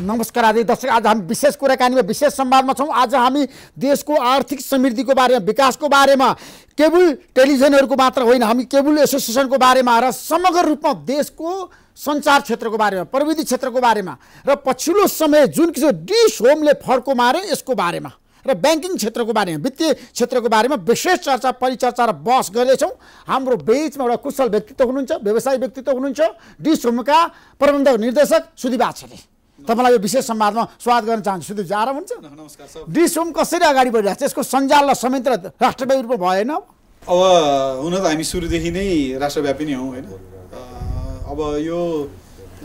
नमस्कार आदि दर्शक आज हामी विशेष कुराकानीमा विशेष सम्वादमा छौँ आज हामी देशको आर्थिक समृद्धिको बारेमा विकासको बारेमा केबुल टेलिभिजनहरूको मात्र होइन हामी केबुल एसोसिएसनको बारेमा र समग्र रूपमा देशको सञ्चार क्षेत्रको बारेमा प्रविधि क्षेत्रको बारेमा र पछिल्लो समय जुन किसिम डिस होमले फड्को मारे यसको बारेमा र ब्याङ्किङ क्षेत्रको बारेमा वित्तीय क्षेत्रको बारेमा विशेष चर्चा परिचर्चा र बहस गर्दैछौँ हाम्रो बेचमा एउटा कुशल व्यक्तित्व हुनुहुन्छ व्यवसायिक व्यक्तित्व हुनुहुन्छ डिस होमका प्रबन्धक निर्देशक सुदीप आचार्य तपाईँलाई यो विशेष संवादमा स्वागत गर्न चाहन्छु जी आराम हुन्छ डिस होम कसरी अगाडि बढिरहेको छ यसको सञ्जाल र संयन्त्र राष्ट्रव्यापी रूपमा भएन अब हुन त हामी सुरुदेखि नै राष्ट्रव्यापी नै हौँ होइन अब यो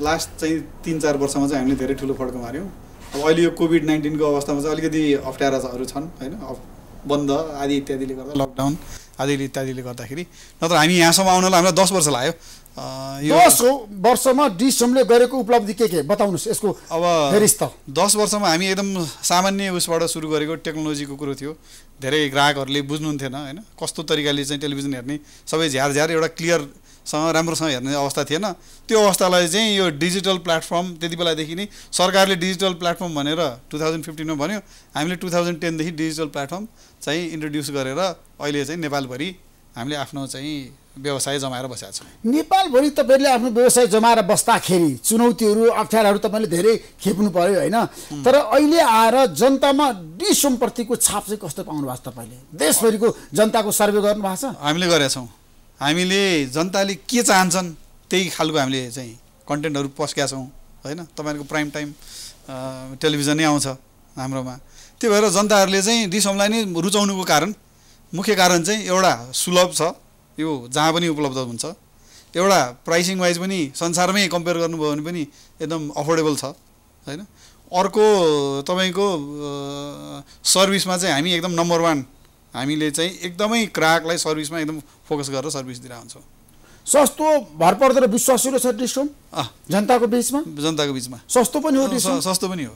लास्ट चाहिँ तिन चार वर्षमा चाहिँ हामीले धेरै ठुलो फड्को माऱ्यौँ अब अहिले यो कोभिड नाइन्टिनको अवस्थामा चाहिँ अलिकति अप्ठ्याराहरू छन् होइन बन्द आदि इत्यादिले गर्दा लकडाउन आदि इत्यादिले गर्दाखेरि नत्र हामी यहाँसम्म आउनलाई हामीलाई दस वर्ष लाग्यो दस वर्षमा डिसोमले गरेको उपलब्धि के के बताउनुहोस् यसको अब दस वर्षमा हामी एकदम सामान्य उसबाट सुरु गरेको टेक्नोलोजीको कुरो थियो धेरै ग्राहकहरूले बुझ्नुहुन्थेन होइन कस्तो तरिकाले चाहिँ टेलिभिजन हेर्ने सबै झ्यार झ्यार एउटा क्लियरसँग राम्रोसँग हेर्ने अवस्था थिएन त्यो अवस्थालाई चाहिँ यो डिजिटल प्लेटफर्म त्यति बेलादेखि नै सरकारले डिजिटल प्लेटफर्म भनेर टु थाउजन्ड फिफ्टिनमा भन्यो हामीले टु थाउजन्ड टेनदेखि डिजिटल प्लेटफर्म चाहिँ इन्ट्रोड्युस गरेर अहिले चाहिँ नेपालभरि हामीले आफ्नो चाहिँ व्यवसाय जमाएर बसेका छौँ नेपालभरि तपाईँहरूले आफ्नो व्यवसाय जमाएर बस्दाखेरि चुनौतीहरू अप्ठ्याराहरू तपाईँले धेरै खेप्नु पऱ्यो होइन तर अहिले आएर जनतामा डिसम्प्रतिको छाप चाहिँ कस्तो पाउनु भएको छ तपाईँले देशभरिको जनताको सर्वे गर्नु भएको छ हामीले गरेका छौँ हामीले जनताले के चाहन्छन् त्यही खालको हामीले चाहिँ कन्टेन्टहरू पस्केका छौँ होइन तपाईँहरूको प्राइम टाइम टेलिभिजनै आउँछ हाम्रोमा त्यही भएर जनताहरूले चाहिँ डिसमलाई नै रुचाउनुको कारण मुख्य कारण चाहिँ एउटा सुलभ छ यो जहाँ पनि उपलब्ध हुन्छ एउटा प्राइसिङ वाइज पनि संसारमै कम्पेयर गर्नुभयो भने पनि एकदम अफोर्डेबल छ होइन अर्को तपाईँको सर्भिसमा चाहिँ हामी एकदम नम्बर वान हामीले चाहिँ एकदमै ग्राहकलाई सर्भिसमा एकदम फोकस गरेर सर्भिस दिइरहन्छौँ सस्तो भरपर्दो र विश्वासिलो छ डिस्काउन्ट जनताको बिचमा जनताको बिचमा सस्तो पनि हो सस्तो पनि हो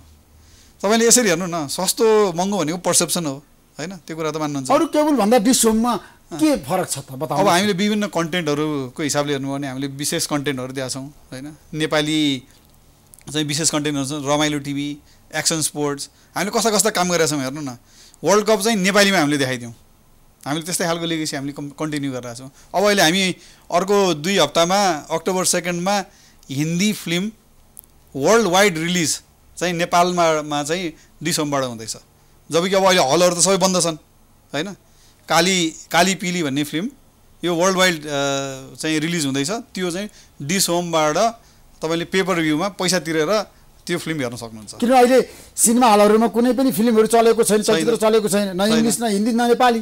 तपाईँले यसरी हेर्नु न सस्तो महँगो भनेको पर्सेप्सन हो होइन त्यो कुरा त मान्नुहुन्छ अरू केबुलभन्दा भन्दा के फरक छ त बताउनु अब हामीले विभिन्न कन्टेन्टहरूको हिसाबले हेर्नु भने हामीले विशेष कन्टेन्टहरू दिएको छौँ होइन नेपाली चाहिँ विशेष कन्टेन्टहरू छ रमाइलो टिभी एक्सन स्पोर्ट्स हामीले कस्ता कस्ता काम गरेका छौँ हेर्नु न वर्ल्ड कप चाहिँ नेपालीमा हामीले देखाइदिउँ हामीले त्यस्तै खालको लेगेसी हामीले कन्टिन्यू गरेर छौँ अब अहिले हामी अर्को दुई हप्तामा अक्टोबर सेकेन्डमा Hindi film world wide release चाहिँ नेपालमा चाहिँ डिसम्बरबाट हुँदैछ जबकि अब अहिले हलहरू त सबै बन्द छन् होइन काली काली पिली भन्ने फिल्म यो वर्ल्ड वाइड चाहिँ रिलिज हुँदैछ त्यो चाहिँ डिस होमबाट तपाईँले पेपर भ्यूमा पैसा तिरेर त्यो फिल्म हेर्न सक्नुहुन्छ किनभने अहिले सिनेमा हलहरूमा कुनै पनि फिल्महरू चलेको छैन चलचित्र चलेको छैन न इङ्ग्लिस न हिन्दी न नेपाली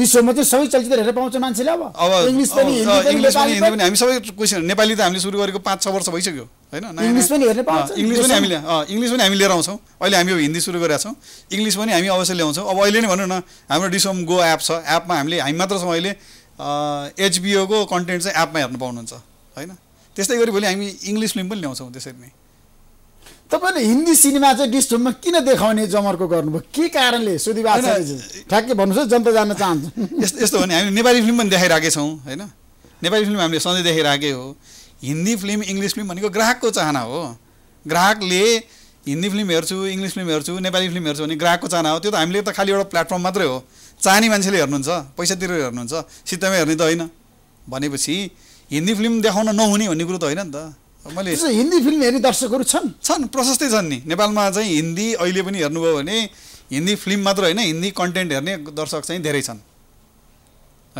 विश्व चाहिँ सबै चलचित्र हेरेर पाउँछ मान्छेले अब अब इङ्ग्लिस पनि इङ्ग्लिस पनि हिन्दी पनि हामी सबै क्वेसन नेपाली त हामीले सुरु गरेको पाँच छ वर्ष भइसक्यो होइन इङ्ग्लिस पनि हेर्ने पाउँछ इङ्ग्लिस पनि हामीले इङ्ग्लिस पनि हामी लिएर आउँछौँ अहिले हामी हिन्दी सुरु गरेका छौँ इङ्ग्लिस पनि हामी अवश्य ल्याउँछौँ अब अहिले नै भनौँ न हाम्रो डिसोम गो एप छ एपमा हामीले हामी मात्र छौँ अहिले एचबिओको कन्टेन्ट चाहिँ एपमा हेर्नु पाउनुहुन्छ होइन त्यस्तै गरी भोलि हामी इङ्ग्लिस फिल्म पनि ल्याउँछौँ त्यसरी नै तपाईँले हिन्दी सिनेमा चाहिँ डिस्टर्बमा किन देखाउने जमर्को गर्नुभयो के कारणले सुदीप ठ्याक्कै भन्नुहोस् जनता जान्न चाहन्छ यस्तो यस्तो हो नि हामी नेपाली फिल्म पनि देखाइरहेकै छौँ होइन नेपाली फिल्म हामीले सधैँ देखाइरहेकै हो हिन्दी फिल्म इङ्ग्लिस फिल्म भनेको ग्राहकको चाहना हो ग्राहकले हिन्दी फिल्म हेर्छु इङ्ग्लिस फिल्म हेर्छु नेपाली फिल्म हेर्छु भने ग्राहकको चाहना हो त्यो त हामीले त खालि एउटा प्लेटफर्म मात्रै हो चाहने मान्छेले हेर्नुहुन्छ पैसा तिरेर हेर्नुहुन्छ सित्तैमा हेर्ने त होइन भनेपछि हिन्दी फिल्म देखाउन नहुने भन्ने कुरो त होइन नि त मैले हिन्दी फिल्म हेर्ने दर्शकहरू छन् छन् प्रशस्तै छन् नि नेपालमा चाहिँ हिन्दी अहिले पनि हेर्नुभयो भने हिन्दी फिल्म मात्र होइन हिन्दी कन्टेन्ट हेर्ने दर्शक चाहिँ धेरै छन्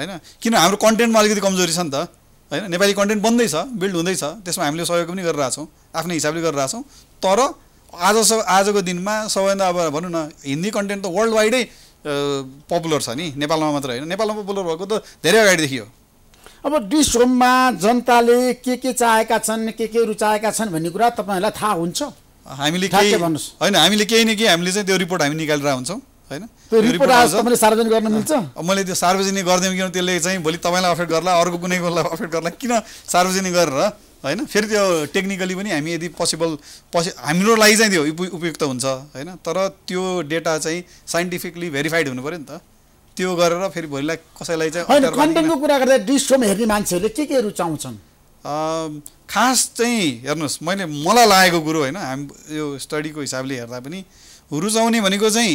होइन किन हाम्रो कन्टेन्टमा अलिकति कमजोरी छ नि त होइन नेपाली कन्टेन्ट बन्दैछ बिल्ड हुँदैछ त्यसमा हामीले सहयोग पनि गरिरहेछौँ आफ्नै हिसाबले गरिरहेछौँ तर आजसम्म आजको दिनमा सबैभन्दा अब भनौँ न हिन्दी कन्टेन्ट त वर्ल्ड वाइडै पपुलर छ नि नेपालमा मात्र होइन नेपालमा पपुलर भएको त धेरै अगाडिदेखि हो अब डिस होममा जनताले के के चाहेका छन् के के रुचाएका छन् भन्ने कुरा तपाईँहरूलाई थाहा हुन्छ हामीले केही होइन हामीले केही न केही हामीले चाहिँ त्यो रिपोर्ट हामी निकालेर हुन्छौँ होइन त्यो रिपोर्ट आज तपाईँले सार्वजनिक गर्न मिल्छ मैले त्यो सार्वजनिक गरिदिउँ किन त्यसले चाहिँ भोलि तपाईँलाई अफेक्ट गर्ला अर्को कुनै अफेक्ट गर्ला किन सार्वजनिक गरेर होइन फेरि त्यो टेक्निकली पनि हामी यदि पोसिबल पसि हाम्रो लागि चाहिँ त्यो उपयुक्त हुन्छ होइन तर त्यो डेटा चाहिँ साइन्टिफिकली भेरिफाइड हुनु नि त त्यो गरेर फेरि भोलिलाई कसैलाई चाहिँ कन्टेन्टको कुरा गर्दा डिस सोम हेर्ने मान्छेहरूले के के रुचाउँछन् खास चाहिँ हेर्नुहोस् मैले मलाई लागेको कुरो होइन हामी यो स्टडीको हिसाबले हेर्दा पनि रुचाउने भनेको चाहिँ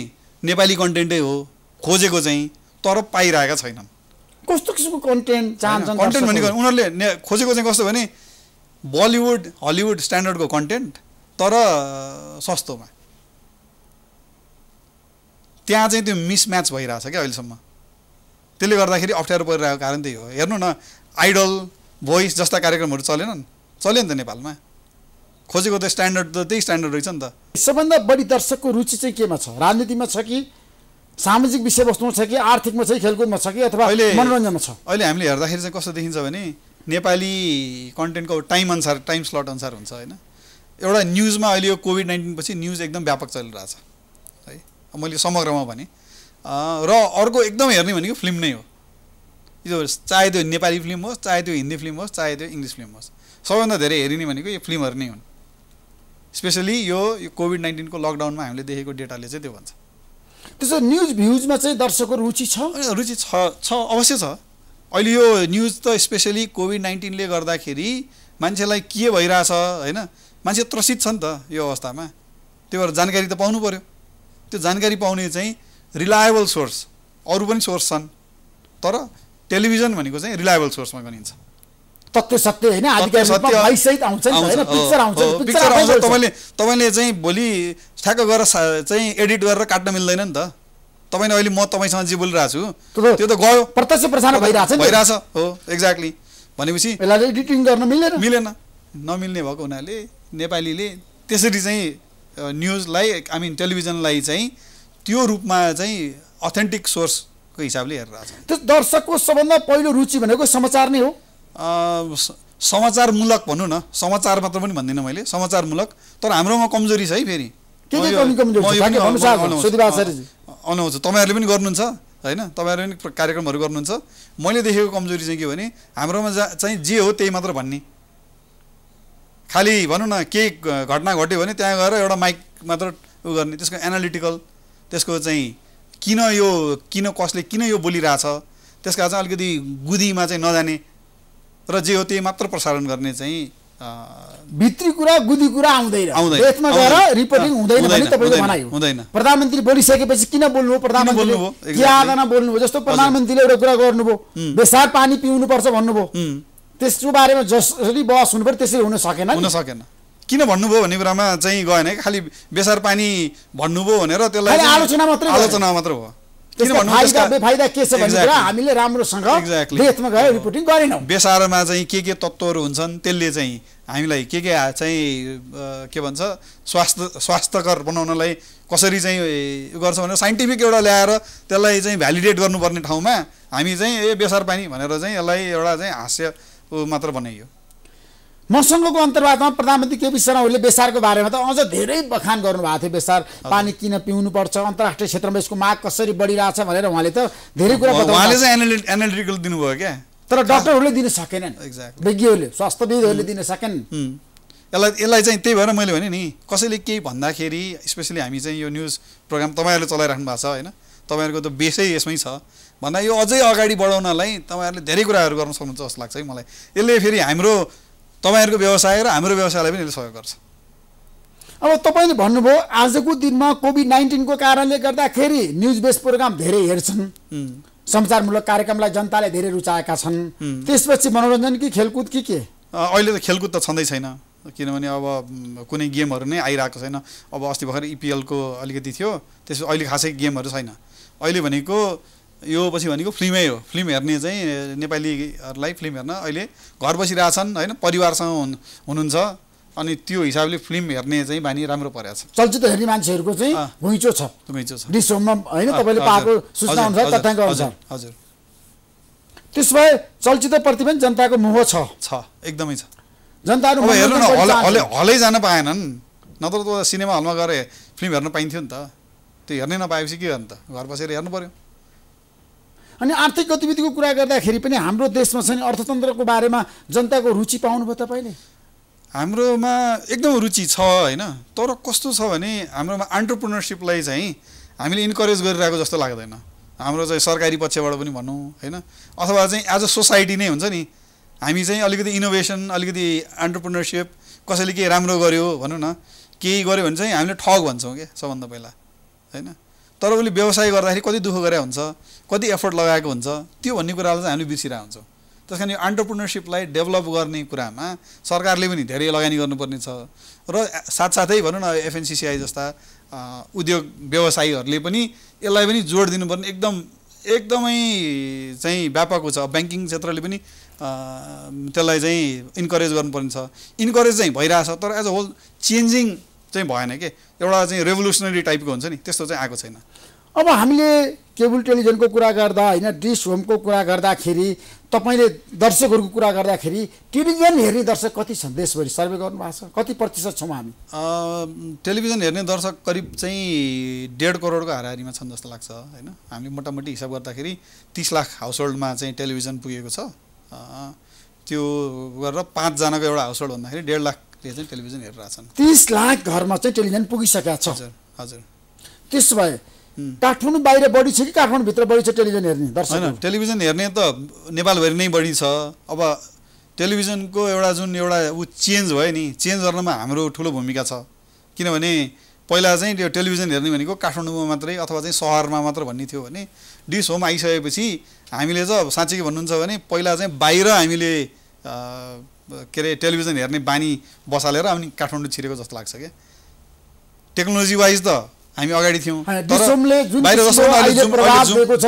नेपाली कन्टेन्टै हो खोजेको चाहिँ तर पाइरहेका छैनन् कस्तो किसिमको कन्टेन्ट चाहन्छन् कन्टेन्ट भनेको उनीहरूले खोजेको चाहिँ कस्तो भने बलिउड हलिउड स्ट्यान्डर्डको कन्टेन्ट तर सस्तोमा त्यहाँ चाहिँ त्यो मिसम्याच भइरहेछ क्या अहिलेसम्म त्यसले गर्दाखेरि अप्ठ्यारो परिरहेको कारण त्यही हो हेर्नु न आइडल भोइस जस्ता कार्यक्रमहरू चलेनन् चल्यो नि त नेपालमा खोजेको त स्ट्यान्डर्ड त त्यही स्ट्यान्डर्ड रहेछ नि त सबभन्दा बढी दर्शकको रुचि चाहिँ केमा छ राजनीतिमा छ कि सामाजिक विषयवस्तुमा छ कि आर्थिकमा छ कि खेलकुदमा छ कि अथवा अहिले मनोरञ्जनमा छ अहिले हामीले हेर्दाखेरि चाहिँ कस्तो देखिन्छ भने नेपाली कन्टेन्टको टाइम अनुसार टाइम स्लट अनुसार हुन्छ होइन एउटा न्युजमा अहिले यो कोभिड नाइन्टिन पछि न्युज एकदम व्यापक चलिरहेछ मैले समग्रमा भने र अर्को एकदम हेर्ने भनेको फिल्म नै हो यो चाहे त्यो नेपाली फिल्म होस् चाहे त्यो हिन्दी फिल्म होस् चाहे त्यो इङ्ग्लिस फिल्म होस् सबैभन्दा धेरै हेरिने भनेको यो फिल्महरू नै हुन् स्पेसली यो कोभिड नाइन्टिनको लकडाउनमा हामीले देखेको डेटाले चाहिँ त्यो भन्छ त्यसो न्युज भ्युजमा चाहिँ दर्शकको रुचि छ रुचि छ छ अवश्य छ अहिले यो न्युज त स्पेसली कोभिड नाइन्टिनले गर्दाखेरि मान्छेलाई के भइरहेछ होइन मान्छे त्रसित छ नि त यो अवस्थामा त्यही भएर जानकारी त पाउनु पऱ्यो त्यो जानकारी पाउने चाहिँ रिलायबल सोर्स अरू पनि सोर्स छन् तर टेलिभिजन भनेको चाहिँ रिलायबल सोर्समा गनिन्छ पिक्चर आउँछ तपाईँले तपाईँले चाहिँ भोलि ठ्याक्क गरेर चाहिँ एडिट गरेर काट्न मिल्दैन नि त तपाईँले अहिले म तपाईँसँग जे बोलिरहेको छु त्यो त गयो प्रत्यक्ष प्रसारण भइरहेछ भइरहेछ हो एक्ज्याक्टली भनेपछि एडिटिङ गर्न मिलेन मिलेन नमिल्ने भएको हुनाले नेपालीले त्यसरी चाहिँ न्युजलाई आई मिन टेलिभिजनलाई चाहिँ त्यो रूपमा चाहिँ अथेन्टिक सोर्सको हिसाबले हेरेर त्यो दर्शकको सबभन्दा पहिलो रुचि भनेको समाचार नै हो समाचारमूलक भनौँ न समाचार मात्र पनि भन्दिनँ मैले समाचारमूलक तर हाम्रोमा कमजोरी छ है फेरि अनुहुन्छ तपाईँहरूले पनि गर्नुहुन्छ होइन तपाईँहरूले पनि कार्यक्रमहरू गर्नुहुन्छ मैले देखेको कमजोरी चाहिँ के भने हाम्रोमा जा चाहिँ जे हो त्यही मात्र भन्ने खालि भनौँ न केही घटना घट्यो भने त्यहाँ गएर एउटा माइक मात्र उ गर्ने त्यसको एनालिटिकल त्यसको चाहिँ किन यो किन कसले किन यो बोलिरहेछ त्यसका चाहिँ अलिकति गुदीमा चाहिँ नजाने र जे हो त्यही मात्र प्रसारण गर्ने चाहिँ भित्री कुरा गुदी कुरा आउँदैन गएर रिपोर्टिङ हुँदैन भने तपाईँको भनाइ हुँदैन प्रधानमन्त्री बोलिसकेपछि किन बोल्नु प्रधानमन्त्री के बोल्नुभयो जस्तो प्रधानमन्त्रीले एउटा कुरा गर्नुभयो बेसार पानी पिउनुपर्छ भन्नुभयो त्यसको बारेमा जसरी बहस हुनु पऱ्यो त्यसरी हुन सकेन हुन सकेन किन भन्नुभयो भन्ने कुरामा चाहिँ गएन कि खालि बेसार पानी भन्नुभयो भनेर त्यसलाई आलोचना मात्रै आलोचना मात्र भयो हामीले राम्रोसँग रिपोर्टिङ बेसारमा चाहिँ के के तत्त्वहरू हुन्छन् त्यसले चाहिँ हामीलाई के के चाहिँ के भन्छ स्वास्थ्य स्वास्थ्यकर बनाउनलाई कसरी चाहिँ गर्छ भनेर साइन्टिफिक एउटा ल्याएर त्यसलाई चाहिँ भ्यालिडेट गर्नुपर्ने ठाउँमा हामी चाहिँ ए बेसार पानी भनेर चाहिँ यसलाई एउटा चाहिँ हास्य मात्र भनाइयो मसँगको अन्तर्वादमा प्रधानमन्त्री केपी शर्मा ओलीले बेसारको बारेमा त अझ धेरै बखान गर्नुभएको थियो बेसार पानी किन पिउनुपर्छ अन्तर्राष्ट्रिय क्षेत्रमा यसको माग कसरी बढिरहेछ भनेर उहाँले त धेरै कुरा उहाँले चाहिँ एनालिटिकल दिनुभयो क्या तर डक्टरहरूले दिन सकेनन् विज्ञहरूले स्वास्थ्यविदहरूले दिन सकेनन् यसलाई यसलाई चाहिँ त्यही भएर मैले भने नि कसैले केही भन्दाखेरि स्पेसली हामी चाहिँ यो न्युज प्रोग्राम तपाईँहरूले चलाइराख्नु भएको छ होइन तपाईँहरूको त बेसै यसमै छ भन्दा यो अझै अगाडि बढाउनलाई तपाईँहरूले धेरै कुराहरू गर्न सक्नुहुन्छ जस्तो लाग्छ है मलाई यसले फेरि हाम्रो तपाईँहरूको व्यवसाय र हाम्रो व्यवसायलाई पनि यसले सहयोग गर्छ अब तपाईँले भन्नुभयो आजको दिनमा कोभिड नाइन्टिनको कारणले गर्दाखेरि न्युज बेस प्रोग्राम धेरै हेर्छन् संसारमूलक कार्यक्रमलाई जनताले धेरै रुचाएका छन् त्यसपछि मनोरञ्जन कि खेलकुद कि के अहिले त खेलकुद त छँदै छैन किनभने अब कुनै गेमहरू नै आइरहेको छैन अब अस्ति भर्खर इपिएलको e अलिकति थियो त्यसपछि अहिले खासै गेमहरू छैन अहिले भनेको यो पछि भनेको फिल्मै हो फिल्म हेर्ने चाहिँ नेपालीहरूलाई फिल्म हेर्न अहिले घर बसिरहेछन् होइन परिवारसँग हुनुहुन्छ अनि त्यो हिसाबले फिल्म हेर्ने चाहिँ बानी राम्रो परेको छ चलचित्र हेर्ने मान्छेहरूको चाहिँ घुइँचो छ घुइँचो छ डिसोममा होइन तपाईँले पाएको सूचना अनुसार तथ्याङ्क अनुसार हजुर त्यसो भए चलचित्रप्रति पनि जनताको मोह छ छ एकदमै छ जनताहरू हेर्नु न हलै हलै जान पाएनन् नत्र त सिनेमा हलमा गएर फिल्म हेर्न पाइन्थ्यो नि त त्यो हेर्नै नपाएपछि के गर्नु त घर बसेर हेर्नु पऱ्यो अनि आर्थिक गतिविधिको कुरा गर्दाखेरि पनि हाम्रो देशमा चाहिँ अर्थतन्त्रको बारेमा जनताको रुचि पाउनुभयो तपाईँले हाम्रोमा एकदम रुचि छ होइन तर कस्तो छ भने हाम्रोमा अन्टरप्रिनरसिपलाई चाहिँ हामीले इन्करेज गरिरहेको जस्तो लाग्दैन हाम्रो चाहिँ सरकारी पक्षबाट पनि भनौँ होइन अथवा चाहिँ एज अ सोसाइटी नै हुन्छ नि हामी चाहिँ अलिकति इनोभेसन अलिकति अन्टरप्रिनरसिप कसैले केही राम्रो गर्यो भनौँ न केही गर्यो भने चाहिँ हामीले ठग भन्छौँ क्या सबभन्दा पहिला होइन तर उसले व्यवसाय गर्दाखेरि कति दुःख गरे हुन्छ कति एफोर्ट लगाएको हुन्छ त्यो भन्ने कुरालाई चाहिँ हामीले बिर्सिरहेको हुन्छौँ त्यस कारण यो अन्टरप्रिनरसिपलाई डेभलप गर्ने कुरामा सरकारले पनि धेरै लगानी गर्नुपर्ने छ र साथसाथै भनौँ न एफएनसिसिआई जस्ता उद्योग व्यवसायीहरूले पनि यसलाई पनि जोड दिनुपर्ने एकदम एकदमै चाहिँ व्यापक छ ब्याङ्किङ क्षेत्रले पनि त्यसलाई चाहिँ इन्करेज गर्नुपर्ने छ इन्करेज चाहिँ भइरहेछ तर एज अ होल चेन्जिङ चाहिँ भएन कि एउटा चाहिँ रेभोल्युसनरी टाइपको हुन्छ नि त्यस्तो चाहिँ आएको छैन अब हामीले केबुल टेलिभिजनको कुरा गर्दा होइन डिस होमको कुरा गर्दाखेरि तपाईँले दर्शकहरूको कुरा गर्दाखेरि टेलिभिजन हेर्ने दर्शक कति छन् देशभरि सर्वे गर्नुभएको छ कति प्रतिशत छौँ हामी टेलिभिजन हेर्ने दर्शक करिब चाहिँ डेढ करोडको हाराहारीमा छन् जस्तो लाग्छ होइन हामीले मोटामोटी हिसाब गर्दाखेरि तिस लाख हाउस होल्डमा चाहिँ टेलिभिजन पुगेको छ त्यो गरेर पाँचजनाको एउटा हाउसहोल्ड होल्ड भन्दाखेरि डेढ लाख टेलिभिजन हेरिरहेछन् तिस लाख घरमा चाहिँ टेलिभिजन पुगिसकेका छ हजुर हजुर त्यसो भए काठमाडौँ बाहिर बढी छ कि काठमाडौँभित्र बढी छ टेलिभिजन हेर्ने दर्शक टेलिभिजन हेर्ने त नेपालभरि नै बढी छ अब टेलिभिजनको एउटा जुन एउटा ऊ चेन्ज भयो नि चेन्ज गर्नमा हाम्रो ठुलो भूमिका छ किनभने पहिला चाहिँ त्यो टेलिभिजन हेर्ने भनेको काठमाडौँमा मात्रै अथवा चाहिँ सहरमा मात्र भन्ने थियो भने डिस होम आइसकेपछि हामीले चाहिँ अब साँच्चै भन्नुहुन्छ भने पहिला चाहिँ बाहिर हामीले के अरे टेलिभिजन हेर्ने बानी बसालेर अनि काठमाडौँ छिरेको जस्तो लाग्छ क्या टेक्नोलोजी वाइज त हामी अगाडि थियौँ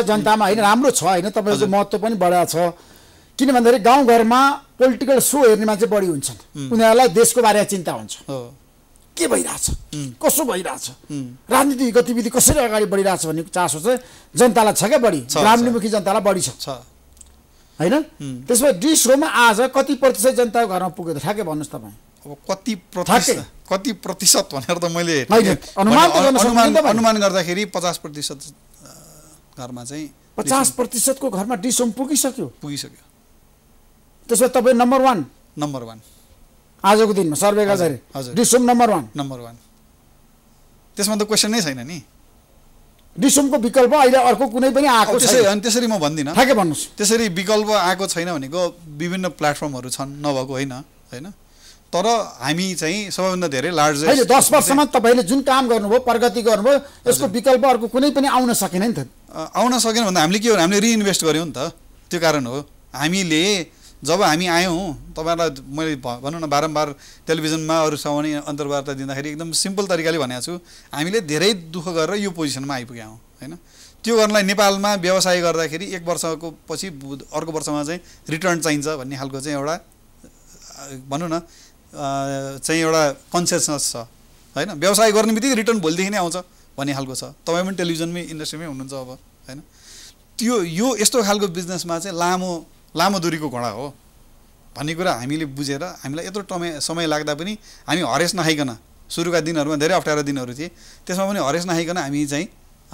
जनतामा होइन राम्रो छ होइन तपाईँको महत्त्व पनि बढा छ किन भन्दाखेरि गाउँघरमा पोलिटिकल सो हेर्ने मान्छे बढी हुन्छन् उनीहरूलाई देशको बारेमा चिन्ता हुन्छ के भइरहेछ कसो भइरहेछ राजनीतिक गतिविधि कसरी अगाडि बढिरहेछ भन्ने चासो चाहिँ जनतालाई छ क्या बढी राम्रोमुखी जनतालाई बढी छ होइन त्यसमा डिस रोमा आज कति प्रतिशत जनताको घरमा पुग्यो त ठ्याक्कै भन्नुहोस् तपाईँ अब कति प्रतिशत कति प्रतिशत भनेर त मैले अनुमान गर्दाखेरि पचास प्रतिशत घरमा चाहिँ पचास प्रतिशतको घरमा डिस होम पुगिसक्यो पुगिसक्यो त्यसो तपाईँ नम्बर वान नम्बर वान आजको दिनमा सर्वे गर्दाखेरि Dish Home number one number one त्यसमा त क्वेसन नै छैन नि डिसुमको विकल्प अहिले अर्को कुनै पनि आएको छैन त्यसरी म भन्दिनँ ठ्याक्कै भन्नुहोस् त्यसरी विकल्प आएको छैन भनेको विभिन्न प्लेटफर्महरू छन् नभएको होइन होइन तर हामी चाहिँ सबैभन्दा धेरै लार्ज अहिले दस वर्षमा तपाईँले जुन काम गर्नुभयो प्रगति गर्नुभयो यसको विकल्प अर्को कुनै पनि आउन सकेन नि त आउन सकेन भन्दा हामीले के हो हामीले रिइन्भेस्ट गऱ्यौँ नि त त्यो कारण हो हामीले जब हामी आयौँ तपाईँहरूलाई मैले भनौँ न बारम्बार टेलिभिजनमा अरू साउने अन्तर्वार्ता दिँदाखेरि एकदम सिम्पल तरिकाले भनेको छु हामीले धेरै दुःख गरेर यो पोजिसनमा आइपुग्यौँ होइन त्यो गर्नलाई नेपालमा व्यवसाय गर्दाखेरि एक वर्षको पछि अर्को वर्षमा चाहिँ रिटर्न चाहिन्छ भन्ने खालको चाहिँ एउटा भनौँ न चाहिँ एउटा कन्सियसनेस छ होइन व्यवसाय गर्ने बित्तिकै रिटर्न भोलिदेखि नै आउँछ भन्ने खालको छ तपाईँ पनि टेलिभिजनमै इन्डस्ट्रीमै हुनुहुन्छ अब होइन त्यो यो यस्तो खालको बिजनेसमा चाहिँ लामो लामो दुरीको घोडा हो भन्ने कुरा हामीले बुझेर हामीलाई यत्रो टमे समय लाग्दा पनि हामी हरेस नखाइकन सुरुका दिनहरूमा धेरै अप्ठ्यारो दिनहरू थिए त्यसमा पनि हरेस नखाइकन हामी चाहिँ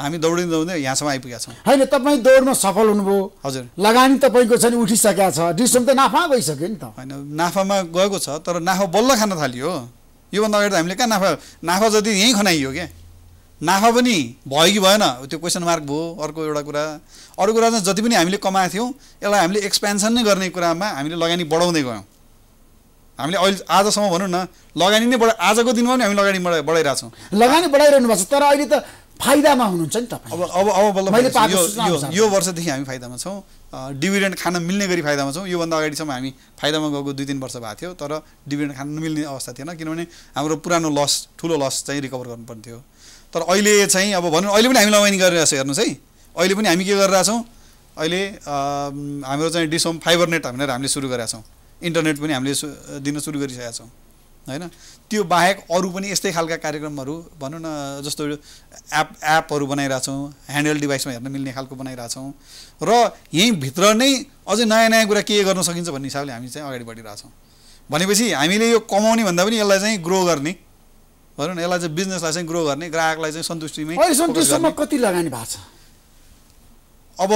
हामी दौडिँदै दौडिँदै यहाँसम्म आइपुगेका छौँ होइन तपाईँ दौडमा सफल हुनुभयो हजुर लगानी तपाईँको छ नि उठिसकेका छ डिसम त नाफा भइसक्यो नि त होइन नाफामा गएको छ तर नाफा बल्ल खान थाल्यो हो योभन्दा अगाडि त हामीले कहाँ नाफा नाफा जति यहीँ खनाइयो क्या नाफा पनि भयो कि भएन त्यो क्वेसन मार्क भयो अर्को एउटा कुरा अर्को कुरा चाहिँ जति पनि हामीले कमाएको थियौँ यसलाई हामीले एक्सपेन्सन नै गर्ने कुरामा हामीले लगानी बढाउँदै गयौँ हामीले अहिले आजसम्म भनौँ न लगानी नै बढा आजको दिनमा पनि हामी लगानी बढाइरहेको छौँ लगानी बढाइरहनु भएको छ तर अहिले त फाइदामा हुनुहुन्छ नि त अब अब अब बल्ल मैले यो वर्षदेखि हामी फाइदामा छौँ डिभिडेन्ड खान मिल्ने गरी फाइदामा छौँ योभन्दा अगाडिसम्म हामी फाइदामा गएको दुई तिन वर्ष भएको थियो तर डिभिडेन्ड खान मिल्ने अवस्था थिएन किनभने हाम्रो पुरानो लस ठुलो लस चाहिँ रिकभर गर्नुपर्ने थियो तर अहिले चाहिँ अब भनौँ अहिले पनि हामी लगानी गरिरहेछौँ हेर्नुहोस् है अहिले पनि हामी के गरिरहेछौँ अहिले हाम्रो चाहिँ डिसोम फाइबर नेट भनेर हामीले सुरु गरेका छौँ इन्टरनेट पनि हामीले दिन सुरु गरिसकेका छौँ होइन त्यो बाहेक अरू पनि यस्तै खालका कार्यक्रमहरू भनौँ न जस्तो एप एपहरू बनाइरहेछौँ ह्यान्डल डिभाइसमा हेर्न मिल्ने खालको बनाइरहेछौँ र यहीँभित्र नै अझै नयाँ नयाँ कुरा के गर्न सकिन्छ भन्ने हिसाबले हामी चाहिँ अगाडि बढिरहेछौँ भनेपछि हामीले यो कमाउने भन्दा पनि यसलाई चाहिँ ग्रो गर्ने भनौँ न यसलाई चाहिँ बिजनेसलाई चाहिँ ग्रो गर्ने ग्राहकलाई चाहिँ सन्तुष्टिमै कति लगानी भएको छ अब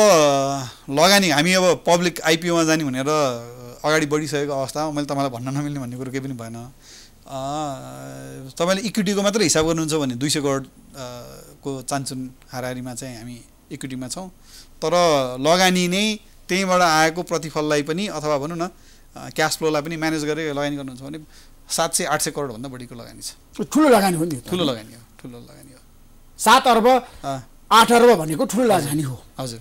लगानी हामी अब पब्लिक आइपिओमा जाने भनेर अगाडि बढिसकेको अवस्थामा मैले तपाईँलाई भन्न नमिल्ने भन्ने कुरो केही पनि भएन तपाईँले इक्विटीको मात्रै हिसाब गर्नुहुन्छ भने दुई सय करोड को चान्चुन हारिमा चाहिँ हामी इक्विटीमा छौँ तर लगानी नै त्यहीँबाट आएको प्रतिफललाई पनि अथवा भनौँ न क्यास फ्लोलाई पनि म्यानेज गरेर लगानी गर्नुहुन्छ भने सात सय आठ सय करोडभन्दा बढीको लगानी छ ठुलो लगानी हो नि ठुलो लगानी हो ठुलो लगानी हो सात अर्ब आठ अर्ब भनेको ठुलो लगानी हो हजुर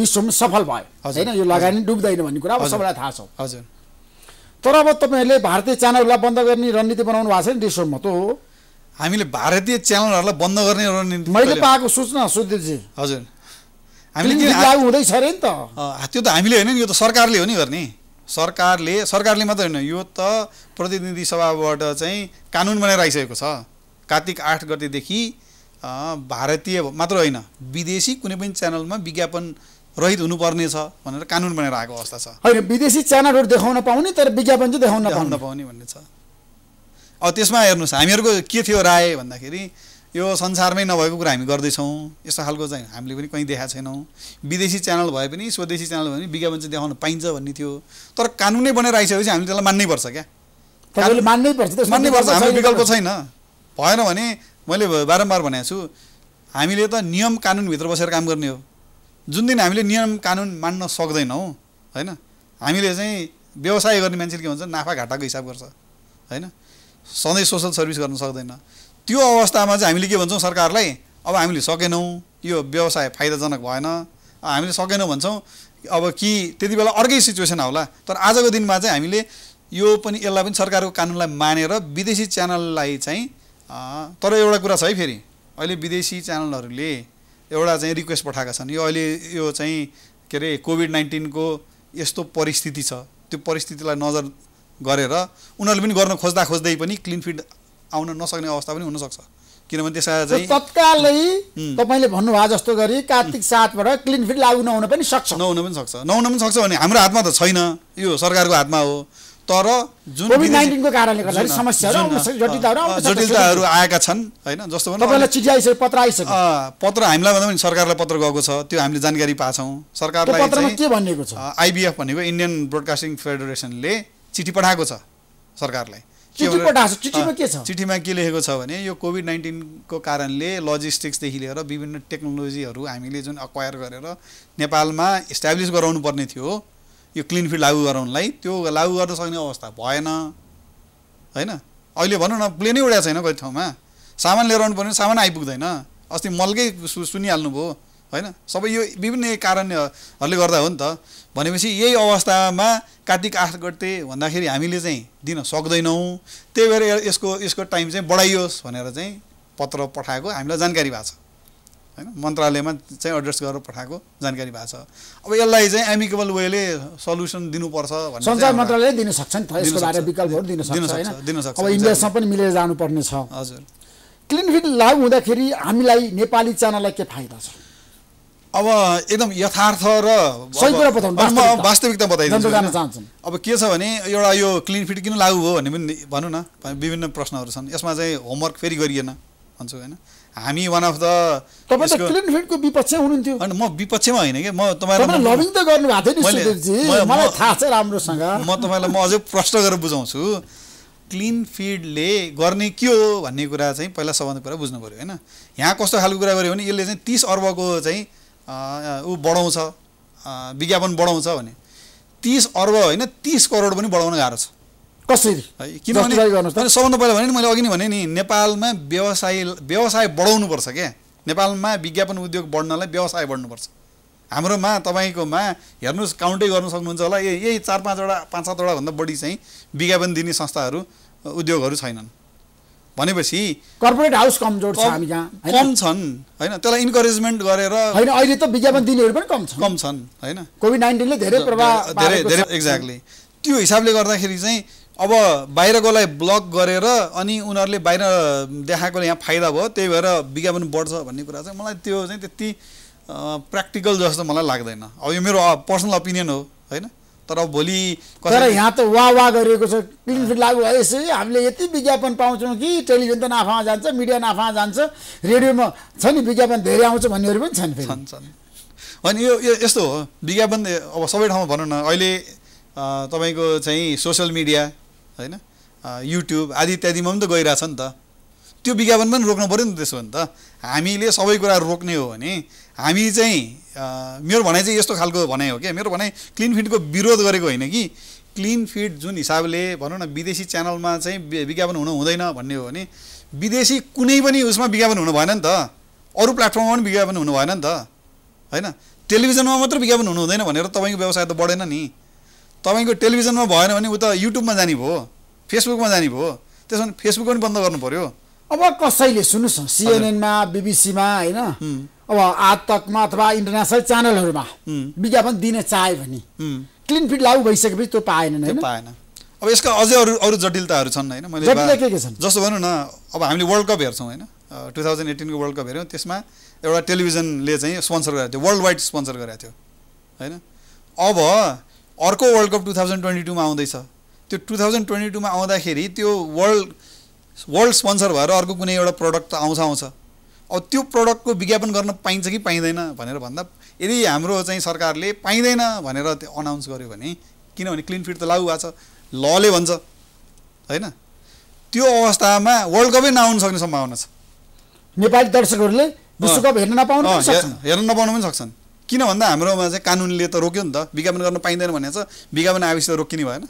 विश्वमा सफल भयो होइन यो लगानी डुब्दैन भन्ने कुरा अब सबैलाई थाहा छ हजुर तर अब तपाईँहरूले भारतीय च्यानलहरूलाई बन्द गर्ने रणनीति बनाउनु भएको छ नि डिसोमा त हो हामीले भारतीय च्यानलहरूलाई बन्द गर्ने रणनीति मैले पाएको सूचना सुदीपजी हजुर हामीले हुँदैछ अरे नि त त्यो त हामीले होइन नि यो त सरकारले हो नि गर्ने सरकारले सरकारले मात्रै होइन यो त प्रतिनिधि सभाबाट चाहिँ कानुन बनाएर आइसकेको छ कार्तिक आठ गतेदेखि भारतीय मात्र होइन विदेशी कुनै पनि च्यानलमा विज्ञापन रहित हुनुपर्ने छ भनेर कानुन बनाएर आएको अवस्था छ होइन विदेशी च्यानलहरू देखाउन पाउने तर विज्ञापन चाहिँ देखाउन पाउन नपाउने भन्ने छ अब त्यसमा हेर्नुहोस् हामीहरूको के थियो राय भन्दाखेरि यो संसारमै नभएको कुरा हामी गर्दैछौँ यस्तो खालको चाहिँ हामीले पनि कहीँ देखाएको छैनौँ विदेशी च्यानल भए पनि स्वदेशी च्यानल भए पनि विज्ञापन चाहिँ देखाउन पाइन्छ भन्ने थियो तर कानुनै बनेर आइसकेपछि हामीले त्यसलाई मान्नै पर्छ क्या मान्नै पर्छ मान्नै पर्छ हाम्रो विकल्प छैन भएन भने मैले बारम्बार भनेको छु हामीले त नियम कानुनभित्र बसेर काम गर्ने हो जुन दिन हामीले नियम कानुन मान्न सक्दैनौँ होइन हामीले चाहिँ व्यवसाय गर्ने मान्छेले के भन्छ नाफा घाटाको हिसाब गर्छ होइन सधैँ सोसल सर्भिस गर्न सक्दैन त्यो अवस्थामा चाहिँ हामीले के भन्छौँ सरकारलाई अब हामीले सकेनौँ यो व्यवसाय फाइदाजनक भएन हामीले सकेनौँ भन्छौँ अब कि त्यति बेला अर्कै सिचुएसन आउला तर आजको दिनमा चाहिँ हामीले यो पनि यसलाई पनि सरकारको कानुनलाई मानेर विदेशी च्यानललाई चाहिँ तर एउटा कुरा छ है फेरि अहिले विदेशी च्यानलहरूले एउटा चाहिँ रिक्वेस्ट पठाएका छन् यो अहिले यो चाहिँ के अरे कोभिड नाइन्टिनको यस्तो परिस्थिति छ त्यो परिस्थितिलाई नजर गरेर उनीहरूले पनि गर्न खोज्दा खोज्दै पनि क्लिन फिड आउन नसक्ने अवस्था पनि हुनसक्छ किनभने त्यसका चाहिँ तत्कालै तपाईँले भन्नुभयो जस्तो गरी कार्तिक सातबाट क्लिन फिट लागु नहुन पनि सक्छ नहुन पनि सक्छ नहुन पनि सक्छ भने हाम्रो हातमा त छैन यो सरकारको हातमा हो तर जुन नाइन्टिनको कारणले गर्दाखेरि समस्याहरू जटिलताहरू जटिलताहरू आएका छन् होइन जस्तो तपाईँलाई चिठी आइसक्यो पत्र आइसक्यो पत्र हामीलाई भन्दा पनि सरकारलाई पत्र गएको छ त्यो हामीले जानकारी पाछौँ सरकारलाई के भनिएको छ आइबिएफ भनेको इन्डियन ब्रोडकास्टिङ फेडरेसनले चिठी पठाएको छ सरकारलाई चिठीमा के छ चिठीमा के लेखेको छ भने यो कोभिड नाइन्टिनको कारणले लजिस्टिक्सदेखि लिएर विभिन्न टेक्नोलोजीहरू हामीले जुन अक्वायर गरेर नेपालमा इस्टाब्लिस गराउनु पर्ने थियो यो क्लिन फिल्ड लागू गराउनलाई त्यो लागू गर्न सक्ने अवस्था भएन होइन अहिले भनौँ न प्लेनै उडेको छैन कति ठाउँमा सामान लिएर आउनु पर्ने सामान आइपुग्दैन अस्ति मलकै सु सुनिहाल्नुभयो होइन सबै यो विभिन्न कारणहरूले गर्दा हो नि त भनेपछि यही अवस्थामा कार्तिक आठ गते भन्दाखेरि हामीले चाहिँ दिन सक्दैनौँ त्यही भएर यसको यसको टाइम चाहिँ बढाइयोस् भनेर चाहिँ पत्र पठाएको हामीलाई जानकारी भएको छ होइन मन्त्रालयमा चाहिँ एड्रेस गरेर पठाएको जानकारी भएको छ अब यसलाई चाहिँ एमिकेबल वेले सल्युसन दिनुपर्छ भन्ने सञ्चार मन्त्रालयले दिन सक्छ नि यसको बारे विकल्पहरू दिन सक्छ अब इन्डियासँग पनि मिलेर जानुपर्ने छ हजुर क्लिनफिट लागु हुँदाखेरि हामीलाई नेपाली च्यानललाई के फाइदा छ अब एकदम यथार्थ र वास्तविकता बताइदिन्छु अब के छ भने एउटा यो क्लिन फिट किन लागु भयो भन्ने पनि भनौँ न विभिन्न प्रश्नहरू छन् यसमा चाहिँ होमवर्क फेरि गरिएन भन्छु होइन हामी वान अफ द क्लिन फिटको विपक्षमा हुनुहुन्थ्यो होइन म विपक्षमा होइन कि म तपाईँलाई लभिङ त थियो मलाई थाहा छ राम्रोसँग म तपाईँलाई म अझै प्रश्न गरेर बुझाउँछु क्लिन फिडले गर्ने के हो भन्ने कुरा चाहिँ पहिला सबभन्दा कुरा बुझ्नु पऱ्यो होइन यहाँ कस्तो खालको कुरा गऱ्यो भने यसले चाहिँ तिस अर्बको चाहिँ ऊ बढाउँछ विज्ञापन बढाउँछ भने तिस अर्ब होइन तिस करोड पनि बढाउन गाह्रो छ कसरी किनभने सबभन्दा पहिला भने नि मैले अघि नै भने नि नेपालमा व्यवसाय व्यवसाय बढाउनुपर्छ क्या नेपालमा विज्ञापन उद्योग बढ्नलाई व्यवसाय बढ्नुपर्छ हाम्रोमा तपाईँकोमा हेर्नुहोस् काउन्टै गर्नु सक्नुहुन्छ होला यही चार पाँचवटा पाँच सातवटा भन्दा बढी चाहिँ विज्ञापन दिने संस्थाहरू उद्योगहरू छैनन् भनेपछि कर्पोरेट हाउस कमजोर छ हामी कहाँ कम छन् होइन त्यसलाई इन्करेजमेन्ट गरेर होइन अहिले त विज्ञापन दिनेहरू पनि कम छन् कम छन् होइन कोभिड नाइन्टिनले धेरै प्रभाव धेरै धेरै एक्ज्याक्टली त्यो हिसाबले गर्दाखेरि चाहिँ अब बाहिरकोलाई ब्लक गरेर अनि उनीहरूले बाहिर देखाएकोले यहाँ फाइदा भयो त्यही भएर विज्ञापन बढ्छ भन्ने कुरा चाहिँ मलाई त्यो चाहिँ त्यति प्र्याक्टिकल जस्तो मलाई लाग्दैन अब यो मेरो पर्सनल ओपिनियन हो होइन तर भोलि तर यहाँ त वा वा गरिएको छ क्लिन फिट लागु भएपछि हामीले यति विज्ञापन पाउँछौँ कि टेलिभिजन त नाफामा जान्छ मिडिया नाफामा जान्छ रेडियोमा छ नि विज्ञापन धेरै आउँछ भन्नेहरू पनि छन् छन् छन् अनि यो यो यस्तो हो विज्ञापन अब सबै ठाउँमा भनौँ न अहिले तपाईँको चाहिँ सोसियल मिडिया होइन युट्युब आदि इत्यादिमा पनि त गइरहेछ नि त त्यो विज्ञापन पनि रोक्नु पऱ्यो नि त्यसो भने त हामीले सबै कुरा रोक्ने हो भने हामी चाहिँ मेरो भनाइ चाहिँ यस्तो खालको भनाइ हो क्या मेरो भनाइ क्लिन फिटको विरोध गरेको होइन कि क्लिन फिड जुन हिसाबले भनौँ न विदेशी च्यानलमा चाहिँ विज्ञापन हुनु हुँदैन भन्ने हो भने विदेशी कुनै पनि उसमा विज्ञापन हुनु भएन नि त अरू प्लेटफर्ममा पनि विज्ञापन हुनु भएन नि त होइन टेलिभिजनमा मात्र विज्ञापन हुनु हुँदैन भनेर तपाईँको व्यवसाय त बढेन नि तपाईँको टेलिभिजनमा भएन भने ऊ त युट्युबमा जाने भयो फेसबुकमा जाने भयो त्यसो भने फेसबुक पनि बन्द गर्नु पऱ्यो अब कसैले सुन्नुहोस् न सिएनएनमा बिबिसीमा होइन अब आतकमा अथवा इन्टरनेसनल च्यानलहरूमा विज्ञापन दिन चाह्यो भने क्लिन फिट लागु भइसकेपछि त्यो पाएन पाएन अब यसका अझै अरू अरू जटिलताहरू छन् होइन मैले के के छन् जस्तो भनौँ न अब हामीले वर्ल्ड कप हेर्छौँ होइन टु थाउजन्ड एटिनको वर्ल्ड कप हेऱ्यौँ त्यसमा एउटा टेलिभिजनले चाहिँ स्पोन्सर गरेको थियो वर्ल्ड वाइड स्पोन्सर गरेको थियो होइन अब अर्को world cup two thousand twenty टूमा आउँदैछ त्यो टु थाउजन्ड ट्वेन्टी टूमा आउँदाखेरि त्यो वर्ल्ड वर्ल्ड स्पोन्सर भएर अर्को कुनै एउटा प्रडक्ट त आउँछ आउँछ अब त्यो प्रडक्टको विज्ञापन गर्न पाइन्छ कि पाइँदैन भनेर भन्दा यदि हाम्रो चाहिँ सरकारले पाइँदैन भनेर त्यो अनाउन्स गर्यो भने किनभने क्लिन फिट त लागु भएको छ लले भन्छ होइन त्यो अवस्थामा वर्ल्ड कपै नआउन सक्ने सम्भावना छ नेपाली दर्शकहरूले विश्वकप हेर्न नपाउनु हेर्न नपाउनु पनि सक्छन् किन भन्दा हाम्रोमा चाहिँ कानुनले त रोक्यो नि त विज्ञापन गर्न पाइँदैन भने चाहिँ विज्ञापन आवेश त रोकिने भएन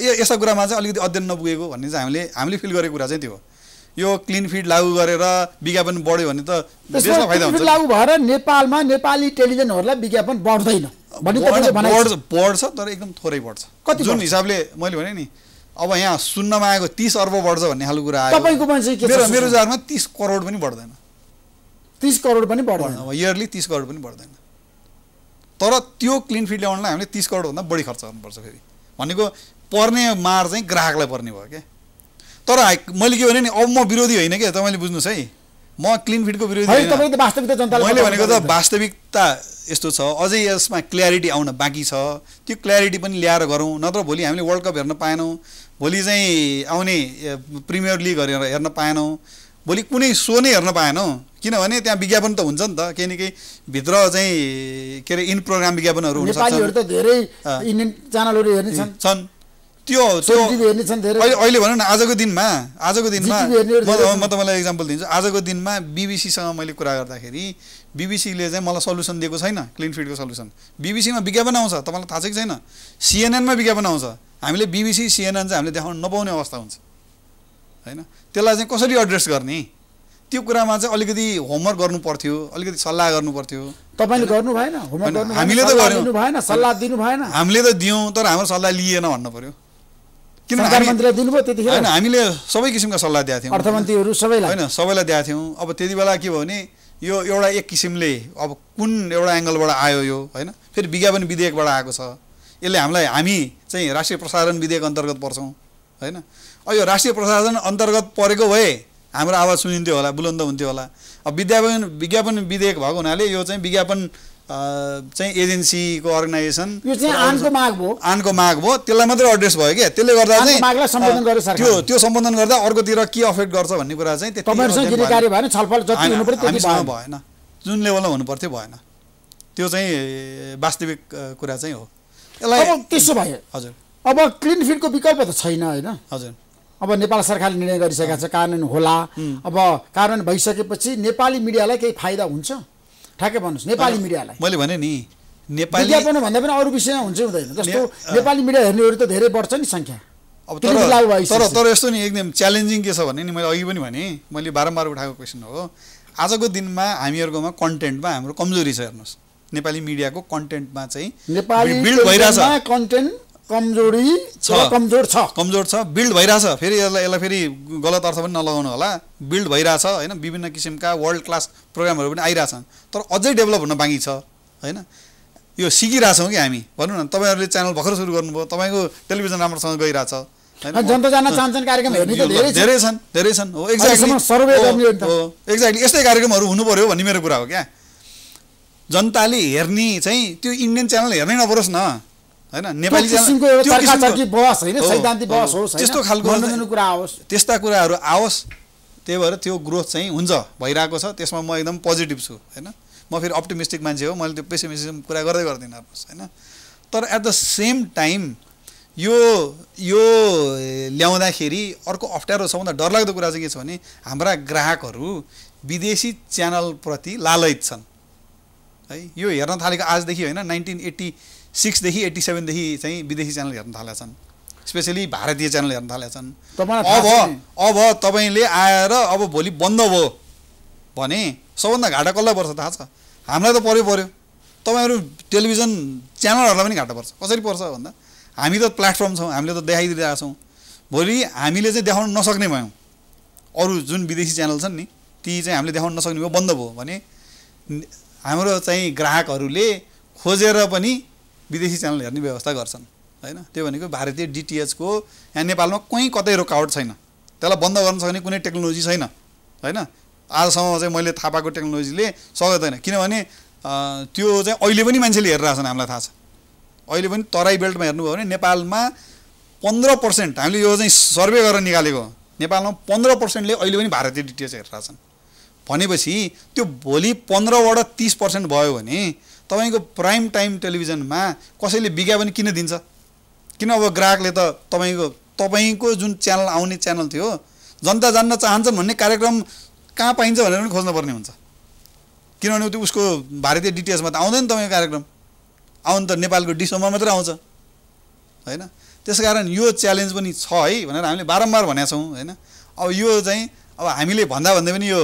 यस्ता कुरामा चाहिँ अलिकति अध्ययन नपुगेको भन्ने चाहिँ हामीले हामीले फिल गरेको कुरा चाहिँ त्यो यो क्लिन फिड लागु गरेर विज्ञापन बढ्यो भने त देशलाई फाइदा हुन्छ लागू भएर नेपालमा नेपाली टेलिभिजनहरूलाई विज्ञापन बढ्दैन बढ्छ तर एकदम थोरै बढ्छ कति जुन हिसाबले मैले भने नि अब यहाँ सुन्नमा आएको तिस अर्ब बढ्छ भन्ने खालको कुरा आयो तपाईँको मेरो मेरो जारमा तिस करोड पनि बढ्दैन तिस करोड पनि बढ्दैन अब इयरली तिस करोड पनि बढ्दैन तर त्यो क्लिन फिड ल्याउनलाई हामीले तिस करोडभन्दा बढी खर्च गर्नुपर्छ फेरि भनेको पर्ने मार चाहिँ ग्राहकलाई पर्ने भयो क्या तर मैले के भने नि अब म विरोधी होइन क्या तपाईँले बुझ्नुहोस् है म क्लिन फिटको विरोधी मैले भनेको त वास्तविकता यस्तो छ अझै यसमा क्ल्यारिटी आउन बाँकी छ त्यो क्ल्यारिटी पनि ल्याएर गरौँ नत्र भोलि हामीले वर्ल्ड कप हेर्न पाएनौँ भोलि चाहिँ आउने प्रिमियर लिग लिगहरू हेर्न पाएनौँ भोलि कुनै सो नै हेर्न पाएनौँ किनभने त्यहाँ विज्ञापन त हुन्छ नि त केही न केही भित्र चाहिँ के अरे इन प्रोग्राम विज्ञापनहरू छन् त्यो त्यो अहिले भनौँ न आजको दिनमा आजको दिनमा म तपाईँलाई इक्जाम्पल दिन्छु आजको दिनमा बिबिसीसँग मैले कुरा गर्दाखेरि बिबिसीले चाहिँ मलाई सल्युसन दिएको छैन क्लिन फिडको सल्युसन बिबिसीमा विज्ञापन आउँछ तपाईँलाई थाहा छ कि छैन सिएनएनमा विज्ञापन आउँछ हामीले बिबिसी सिएनएन चाहिँ हामीले देखाउन नपाउने अवस्था हुन्छ होइन त्यसलाई चाहिँ कसरी एड्रेस गर्ने त्यो कुरामा चाहिँ अलिकति होमवर्क गर्नु पर्थ्यो अलिकति सल्लाह गर्नु पर्थ्यो तपाईँले गर्नु भएन हामीले त गर्नु भएन सल्लाह दिनु भएन हामीले त दियौँ तर हाम्रो सल्लाह लिएन भन्नु पऱ्यो किनभने होइन हामीले सबै किसिमका सल्लाह दिएको थियौँ अर्थमन्त्रीहरू सबैलाई होइन सबैलाई दिएको थियौँ अब त्यति बेला के भयो भने यो एउटा एक किसिमले अब कुन एउटा एङ्गलबाट आयो यो होइन फेरि विज्ञापन विधेयकबाट आएको छ यसले हामीलाई हामी चाहिँ राष्ट्रिय प्रसारण विधेयक अन्तर्गत पर्छौँ होइन अब यो राष्ट्रिय प्रसारण अन्तर्गत परेको भए हाम्रो आवाज सुनिन्थ्यो होला बुलन्द हुन्थ्यो होला अब विज्ञापन विज्ञापन विधेयक भएको हुनाले यो चाहिँ विज्ञापन चाहिँ एजेन्सीको अर्गनाइजेसन यो चाहिँ आनको माग भयो आनको माग भयो त्यसलाई मात्रै एड्रेस भयो क्या त्यसले गर्दा चाहिँ त्यो त्यो सम्बोधन गर्दा अर्कोतिर के अफेक्ट गर्छ भन्ने कुरा चाहिँ भएन छलफल जति हुनु त्यति भएन जुन लेभलमा हुनु पर्थ्यो भएन त्यो चाहिँ वास्तविक कुरा चाहिँ हो यसलाई त्यसो भए हजुर अब क्लिन फिल्डको विकल्प त छैन होइन हजुर अब नेपाल सरकारले निर्णय गरिसकेको छ कानुन होला अब कानुन भइसकेपछि नेपाली मिडियालाई केही फाइदा हुन्छ ठ्याक्कै भन्नुहोस् नेपाली मिडियालाई मैले भने नि नेपाली विज्ञापन भन्दा पनि अरू विषयमा हुन्छ हुँदैन जस्तो नेपाली मिडिया हेर्नेहरू त धेरै बढ्छ नि सङ्ख्या अब तर तर तर यस्तो नि एकदम च्यालेन्जिङ के छ भने नि मैले अघि पनि भने मैले बारम्बार उठाएको क्वेसन हो आजको दिनमा हामीहरूकोमा कन्टेन्टमा हाम्रो कमजोरी छ हेर्नुहोस् नेपाली मिडियाको कन्टेन्टमा चाहिँ कमजोरी छ कमजोर छ कमजोर छ बिल्ड भइरहेछ फेरि यसलाई यसलाई फेरि गलत अर्थ पनि नलगाउनु होला बिल्ड भइरहेछ होइन विभिन्न किसिमका वर्ल्ड क्लास प्रोग्रामहरू पनि आइरहेछन् तर अझै डेभलप हुन बाँकी छ होइन यो सिकिरहेछौँ कि हामी भनौँ न तपाईँहरूले च्यानल भर्खर सुरु गर्नुभयो तपाईँको टेलिभिजन राम्रोसँग गइरहेछ जनता धेरै छन् धेरै छन् हो एक्ज्याक्टली एक्ज्याक्टली यस्तै कार्यक्रमहरू हुनु पऱ्यो भन्ने मेरो कुरा हो क्या जनताले हेर्ने चाहिँ त्यो इन्डियन च्यानल हेर्नै नपरोस् न होइन त्यस्ता कुराहरू आओस् त्यही भएर त्यो ग्रोथ चाहिँ हुन्छ भइरहेको छ त्यसमा म एकदम पोजिटिभ छु होइन म फेरि अप्टिमिस्टिक मान्छे हो मैले त्यो पेसिमिसिजम कुरा गर्दै गर्दिनँ हेर्नुहोस् होइन तर एट द सेम टाइम यो यो ल्याउँदाखेरि अर्को अप्ठ्यारो सबभन्दा डरलाग्दो कुरा चाहिँ के छ भने हाम्रा ग्राहकहरू विदेशी च्यानलप्रति लालयित छन् है यो हेर्न थालेको आजदेखि होइन नाइन्टिन एट्टी सिक्सदेखि एट्टी सेभेनदेखि चाहिँ विदेशी च्यानल हेर्न थालेका छन् स्पेसली भारतीय च्यानल हेर्न थालेका छन् अब अब तपाईँले आएर अब भोलि बन्द भयो भने सबभन्दा घाटा कसलाई पर्छ थाहा छ हामीलाई त पऱ्यो पऱ्यो तपाईँहरू टेलिभिजन च्यानलहरूलाई पनि घाटा पर्छ कसरी पर्छ भन्दा हामी त प्लेटफर्म छौँ हामीले त देखाइदिइरहेको छौँ भोलि हामीले चाहिँ देखाउन नसक्ने भयौँ अरू जुन विदेशी च्यानल छन् नि ती चाहिँ हामीले देखाउन नसक्ने भयो बन्द भयो भने हाम्रो चाहिँ ग्राहकहरूले खोजेर पनि विदेशी च्यानल हेर्ने व्यवस्था गर्छन् होइन त्यो भनेको भारतीय डिटिएचको यहाँ नेपालमा कहीँ कतै रोकावट छैन त्यसलाई बन्द गर्न सक्ने कुनै टेक्नोलोजी छैन होइन आजसम्म चाहिँ मैले थाहा पाएको टेक्नोलोजीले सक्दैन किनभने त्यो चाहिँ अहिले पनि मान्छेले हेरिरहेछन् हामीलाई थाहा छ अहिले पनि तराई बेल्टमा हेर्नुभयो भने नेपालमा पन्ध्र पर्सेन्ट हामीले यो चाहिँ सर्वे गरेर निकालेको नेपालमा पन्ध्र पर्सेन्टले अहिले पनि भारतीय डिटिएच हेरिरहेछन् भनेपछि त्यो भोलि पन्ध्रबाट तिस पर्सेन्ट भयो भने तपाईँको प्राइम टाइम टेलिभिजनमा कसैले विज्ञापन किन दिन्छ किन अब ग्राहकले त तपाईँको तपाईँको जुन च्यानल आउने च्यानल थियो जनता जान्न चाहन्छन् भन्ने कार्यक्रम कहाँ पाइन्छ भनेर पनि खोज्नुपर्ने हुन्छ किनभने त्यो उसको भारतीय डिटिएसमा त आउँदैन तपाईँको कार्यक्रम आउनु त नेपालको डिसोमा मात्र आउँछ होइन त्यस कारण यो च्यालेन्ज पनि छ है भनेर हामीले बारम्बार भनेका छौँ होइन अब यो चाहिँ अब हामीले भन्दा भन्दै पनि यो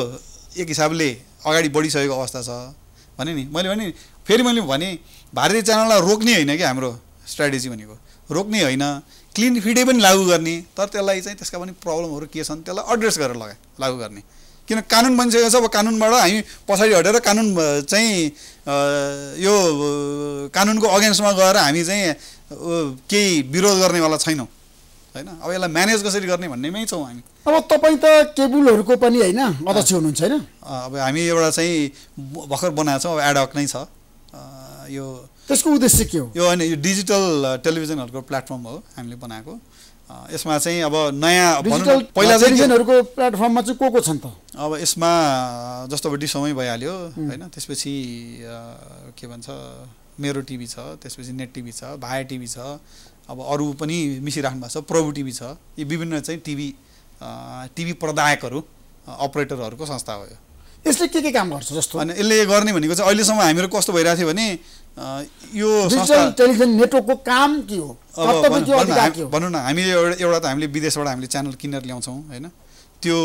एक हिसाबले अगाडि बढिसकेको अवस्था छ भने नि मैले भने फेरि मैले भने भारतीय च्यानललाई रोक्ने होइन क्या हाम्रो स्ट्राटेजी भनेको रोक्ने होइन क्लिन फिडै पनि लागू गर्ने तर त्यसलाई चाहिँ त्यसका पनि प्रब्लमहरू के छन् त्यसलाई अड्रेस गरेर लगा लागू गर्ने किन कानुन बनिसकेको छ अब कानुनबाट हामी पछाडि हटेर कानुन चाहिँ यो कानुनको अगेन्स्टमा गएर हामी चाहिँ केही विरोध गर्नेवाला छैनौँ होइन अब यसलाई म्यानेज कसरी गर्ने भन्नेमै छौँ हामी अब तपाईँ त केबुलहरूको पनि होइन अध्यक्ष हुनुहुन्छ होइन अब हामी एउटा चाहिँ भर्खर बनाएको छौँ अब एडहक नै छ यो त्यसको उद्देश्य के हो यो होइन यो डिजिटल टेलिभिजनहरूको प्लेटफर्म हो हामीले बनाएको यसमा चाहिँ अब नयाँ पहिला टेलिभिजनहरूको प्लेटफर्ममा चाहिँ को को छन् त अब यसमा जस्तो अब डिसोमै भइहाल्यो होइन त्यसपछि के भन्छ मेरो टिभी छ त्यसपछि नेट टिभी छ भाया टिभी छ अब अरू पनि मिसिराख्नु भएको छ प्रभु टिभी छ यी विभिन्न चाहिँ टिभी टिभी प्रदायकहरू अपरेटरहरूको संस्था हो यो यसले के के काम गर्छ जस्तो होइन यसले गर्ने भनेको चाहिँ अहिलेसम्म हामीहरू कस्तो भइरहेको थियो भने यो टेलिभिजन नेटवर्कको काम के हो भनौँ न हामीले एउटा त हामीले विदेशबाट हामीले च्यानल किनेर ल्याउँछौँ होइन त्यो